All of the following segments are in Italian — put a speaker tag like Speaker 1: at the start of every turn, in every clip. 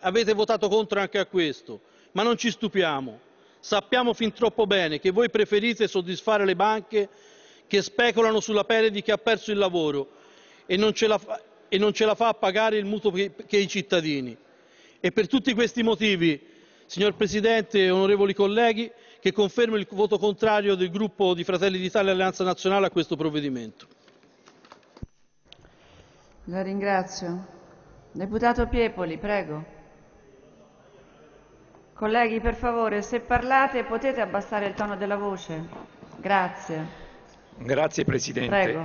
Speaker 1: Avete votato contro anche a questo, ma non ci stupiamo. Sappiamo fin troppo bene che voi preferite soddisfare le banche che speculano sulla pelle di chi ha perso il lavoro e non ce la fa, ce la fa a pagare il mutuo che, che i cittadini. E per tutti questi motivi, signor Presidente e onorevoli colleghi, che confermo il voto contrario del gruppo di Fratelli d'Italia e Alleanza Nazionale a questo provvedimento. La ringrazio. Deputato Piepoli, prego. Colleghi, per favore, se parlate potete abbassare il tono della voce. Grazie.
Speaker 2: Grazie Presidente. Prego.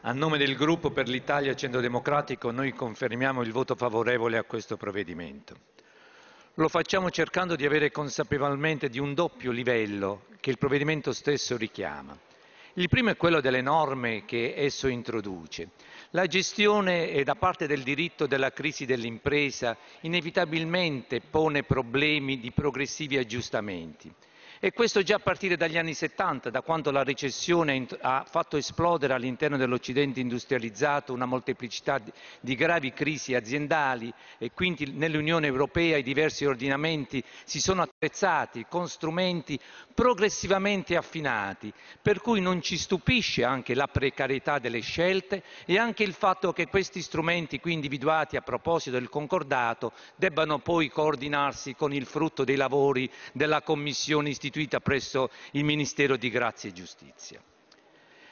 Speaker 2: A nome del gruppo per l'Italia Centro Democratico noi confermiamo il voto favorevole a questo provvedimento. Lo facciamo cercando di avere consapevolmente di un doppio livello che il provvedimento stesso richiama il primo è quello delle norme che esso introduce. La gestione eh, da parte del diritto della crisi dell'impresa inevitabilmente pone problemi di progressivi aggiustamenti. E questo già a partire dagli anni 70, da quando la recessione ha fatto esplodere all'interno dell'Occidente industrializzato una molteplicità di gravi crisi aziendali e quindi nell'Unione Europea i diversi ordinamenti si sono attrezzati con strumenti progressivamente affinati, per cui non ci stupisce anche la precarietà delle scelte e anche il fatto che questi strumenti qui individuati a proposito del concordato debbano poi coordinarsi con il frutto dei lavori della Commissione istituzionale costituita presso il Ministero di Grazia e Giustizia.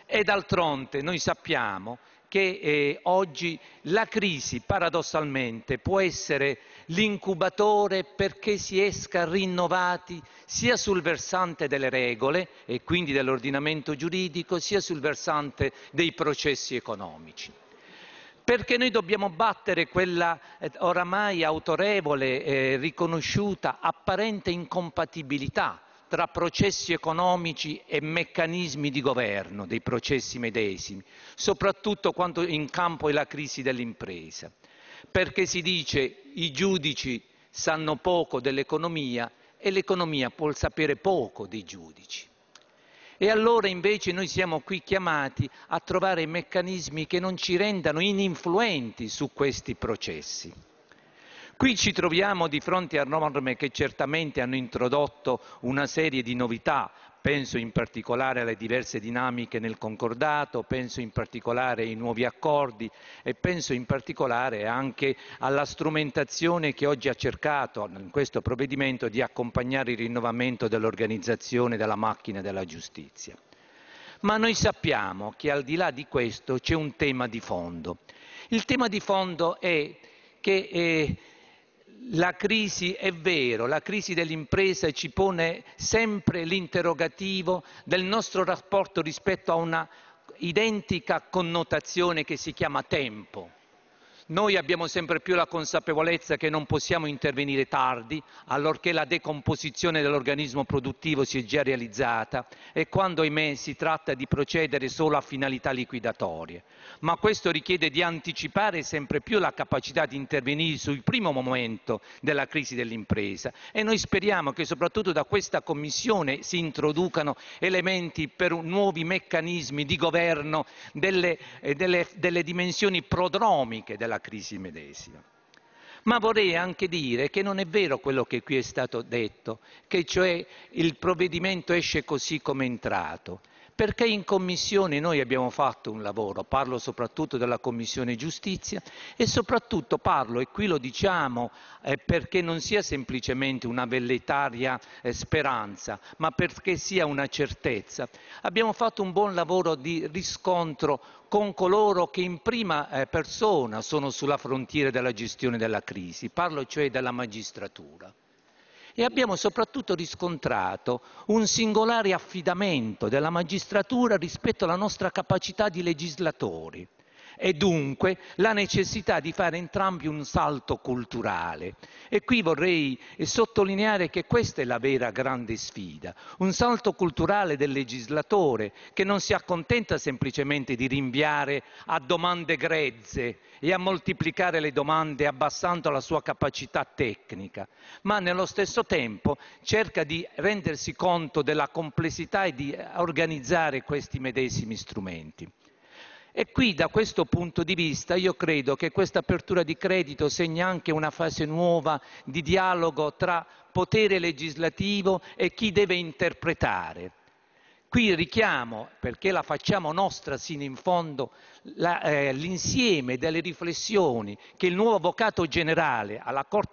Speaker 2: E d'altronde noi sappiamo che eh, oggi la crisi paradossalmente può essere l'incubatore perché si esca rinnovati sia sul versante delle regole e quindi dell'ordinamento giuridico sia sul versante dei processi economici. Perché noi dobbiamo battere quella eh, oramai autorevole, eh, riconosciuta, apparente incompatibilità tra processi economici e meccanismi di governo dei processi medesimi, soprattutto quando in campo è la crisi dell'impresa. Perché si dice i giudici sanno poco dell'economia e l'economia può sapere poco dei giudici. E allora invece noi siamo qui chiamati a trovare meccanismi che non ci rendano ininfluenti su questi processi. Qui ci troviamo di fronte a norme che certamente hanno introdotto una serie di novità, penso in particolare alle diverse dinamiche nel concordato, penso in particolare ai nuovi accordi e penso in particolare anche alla strumentazione che oggi ha cercato in questo provvedimento di accompagnare il rinnovamento dell'organizzazione della macchina della giustizia. Ma noi sappiamo che al di là di questo c'è un tema di fondo. Il tema di fondo è che eh, la crisi, è vero, la crisi dell'impresa ci pone sempre l'interrogativo del nostro rapporto rispetto a una identica connotazione che si chiama tempo. Noi abbiamo sempre più la consapevolezza che non possiamo intervenire tardi, allorché la decomposizione dell'organismo produttivo si è già realizzata e quando, ahimè, si tratta di procedere solo a finalità liquidatorie. Ma questo richiede di anticipare sempre più la capacità di intervenire sul primo momento della crisi dell'impresa e noi speriamo che soprattutto da questa Commissione si introducano elementi per nuovi meccanismi di governo delle, eh, delle, delle dimensioni prodromiche della alla crisi medesima. Ma vorrei anche dire che non è vero quello che qui è stato detto, che cioè il provvedimento esce così come è entrato perché in Commissione noi abbiamo fatto un lavoro, parlo soprattutto della Commissione Giustizia e soprattutto parlo, e qui lo diciamo eh, perché non sia semplicemente una velletaria eh, speranza, ma perché sia una certezza, abbiamo fatto un buon lavoro di riscontro con coloro che in prima eh, persona sono sulla frontiera della gestione della crisi, parlo cioè della magistratura e abbiamo soprattutto riscontrato un singolare affidamento della magistratura rispetto alla nostra capacità di legislatori e dunque la necessità di fare entrambi un salto culturale. E qui vorrei sottolineare che questa è la vera grande sfida, un salto culturale del legislatore che non si accontenta semplicemente di rinviare a domande grezze e a moltiplicare le domande abbassando la sua capacità tecnica, ma nello stesso tempo cerca di rendersi conto della complessità e di organizzare questi medesimi strumenti. E qui da questo punto di vista io credo che questa apertura di credito segna anche una fase nuova di dialogo tra potere legislativo e chi deve interpretare. Qui richiamo, perché la facciamo nostra sino in fondo, eh, l'insieme eh, delle riflessioni che il nuovo avvocato generale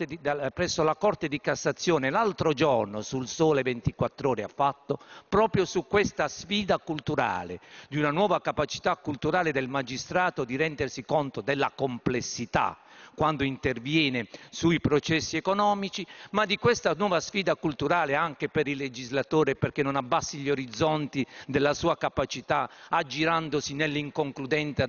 Speaker 2: di, da, presso la Corte di Cassazione l'altro giorno sul Sole 24 Ore ha fatto proprio su questa sfida culturale, di una nuova capacità culturale del magistrato di rendersi conto della complessità quando interviene sui processi economici, ma di questa nuova sfida culturale anche per il legislatore perché non abbassi gli orizzonti avanti della sua capacità, aggirandosi nell'inconcludenza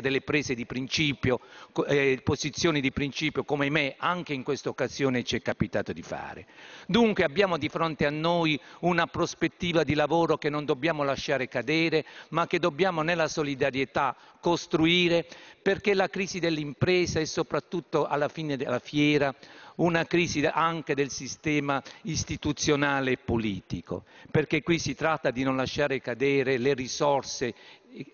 Speaker 2: delle prese di principio, eh, posizioni di principio, come me anche in questa occasione ci è capitato di fare. Dunque abbiamo di fronte a noi una prospettiva di lavoro che non dobbiamo lasciare cadere, ma che dobbiamo nella solidarietà costruire perché la crisi dell'impresa e soprattutto alla fine della fiera una crisi anche del sistema istituzionale e politico, perché qui si tratta di non lasciare cadere le risorse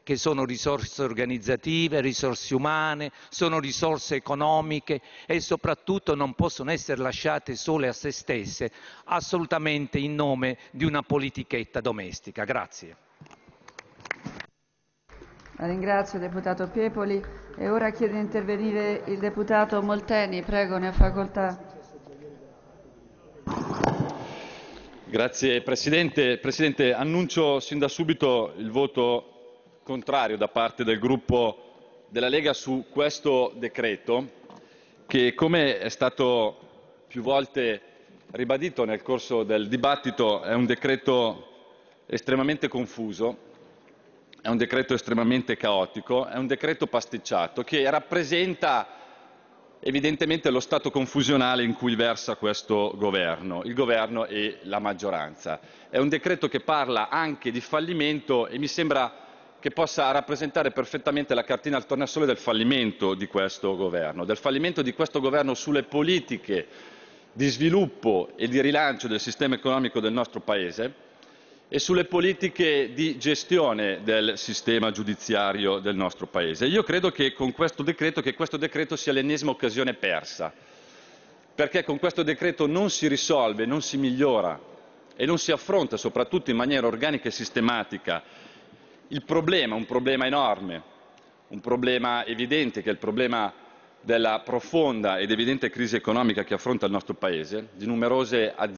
Speaker 2: che sono risorse organizzative, risorse umane, sono risorse economiche e soprattutto non possono essere lasciate sole a se stesse, assolutamente in nome di una politichetta domestica. Grazie.
Speaker 1: La ringrazio, deputato Piepoli. E ora chiede di intervenire il deputato Molteni, prego, ne ha facoltà. Grazie Presidente. Presidente, annuncio sin da subito il voto contrario da parte del gruppo della Lega su questo decreto che come è stato più volte ribadito nel corso del dibattito è un decreto estremamente confuso è un decreto estremamente caotico, è un decreto pasticciato che rappresenta evidentemente lo stato confusionale in cui versa questo governo, il governo e la maggioranza. È un decreto che parla anche di fallimento e mi sembra che possa rappresentare perfettamente la cartina al tornasole del fallimento di questo governo, del fallimento di questo governo sulle politiche di sviluppo e di rilancio del sistema economico del nostro Paese e sulle politiche di gestione del sistema giudiziario del nostro Paese. Io credo che con questo decreto, che questo decreto sia l'ennesima occasione persa, perché con questo decreto non si risolve, non si migliora e non si affronta soprattutto in maniera organica e sistematica il problema, un problema enorme, un problema evidente che è il problema della profonda ed evidente crisi economica che affronta il nostro Paese, di numerose aziende